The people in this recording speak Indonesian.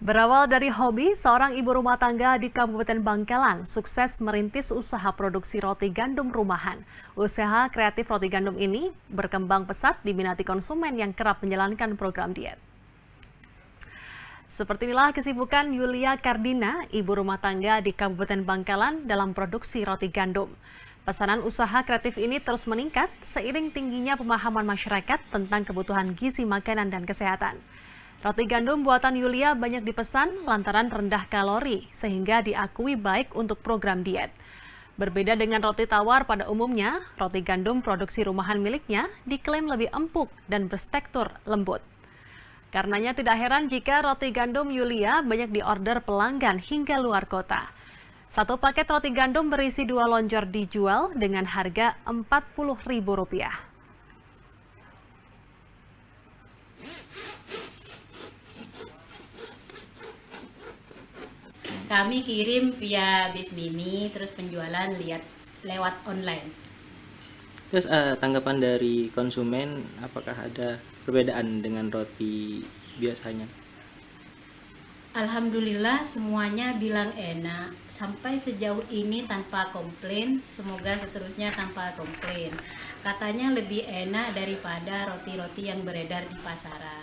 Berawal dari hobi, seorang ibu rumah tangga di Kabupaten Bangkalan sukses merintis usaha produksi roti gandum rumahan. Usaha kreatif roti gandum ini berkembang pesat diminati konsumen yang kerap menjalankan program diet. Seperti inilah kesibukan Yulia Kardina, ibu rumah tangga di Kabupaten Bangkalan dalam produksi roti gandum. Pesanan usaha kreatif ini terus meningkat seiring tingginya pemahaman masyarakat tentang kebutuhan gizi makanan dan kesehatan. Roti gandum buatan Yulia banyak dipesan lantaran rendah kalori, sehingga diakui baik untuk program diet. Berbeda dengan roti tawar pada umumnya, roti gandum produksi rumahan miliknya diklaim lebih empuk dan berstektur lembut. Karenanya tidak heran jika roti gandum Yulia banyak diorder pelanggan hingga luar kota. Satu paket roti gandum berisi dua lonjor dijual dengan harga Rp40.000. kami kirim via Bismini terus penjualan lihat lewat online terus uh, tanggapan dari konsumen apakah ada perbedaan dengan roti biasanya Alhamdulillah semuanya bilang enak sampai sejauh ini tanpa komplain semoga seterusnya tanpa komplain katanya lebih enak daripada roti-roti yang beredar di pasaran